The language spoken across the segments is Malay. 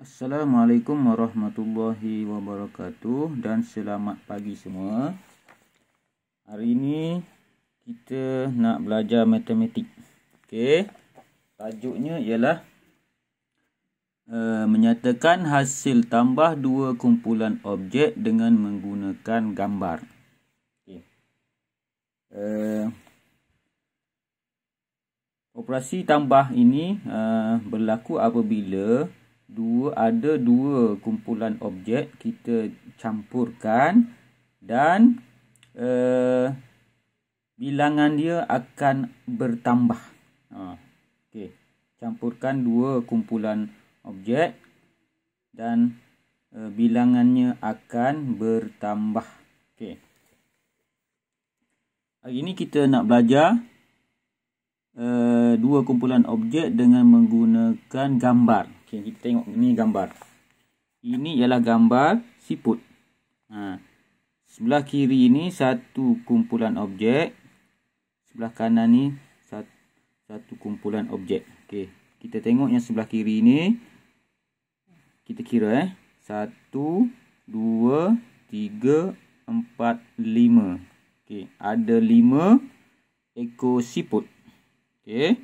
Assalamualaikum warahmatullahi wabarakatuh dan selamat pagi semua. Hari ini kita nak belajar matematik. Okey. Tajuknya ialah uh, menyatakan hasil tambah dua kumpulan objek dengan menggunakan gambar. Okey. Uh, operasi tambah ini uh, berlaku apabila dua ada dua kumpulan objek kita campurkan dan uh, bilangan dia akan bertambah. Uh, ha, okay, campurkan dua kumpulan objek dan uh, bilangannya akan bertambah. Okey, Hari ini kita nak belajar Eh, dua kumpulan objek dengan menggunakan gambar. Okey, kita tengok ni gambar. Ini ialah gambar siput. Ha. Sebelah kiri ni satu kumpulan objek. Sebelah kanan ni satu, satu kumpulan objek. Okey, kita tengok yang sebelah kiri ni kita kira eh 1 2 3 4 5. Okey, ada lima ekor siput. Okey.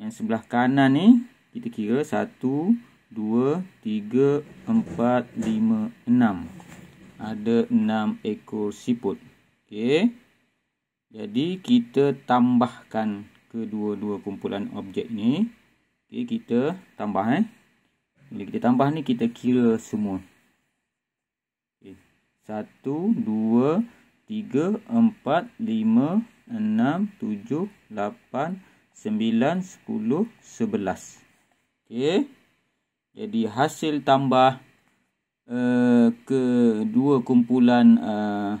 Yang sebelah kanan ni kita kira 1 2 3 4 5 6. Ada 6 ekor siput. Okey. Jadi kita tambahkan kedua-dua kumpulan objek ni. Okey, kita tambah eh. Bila kita tambah ni kita kira semua. Okey. 1 2 3 3, 4, 5, 6, 7, 8, 9, 10, 11. Okey. Jadi hasil tambah uh, kedua kumpulan uh,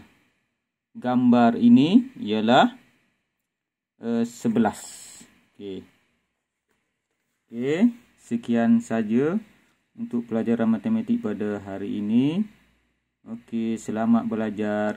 gambar ini ialah uh, eh, 11. Okey. Okey, sekian saja untuk pelajaran matematik pada hari ini. Okey, selamat belajar.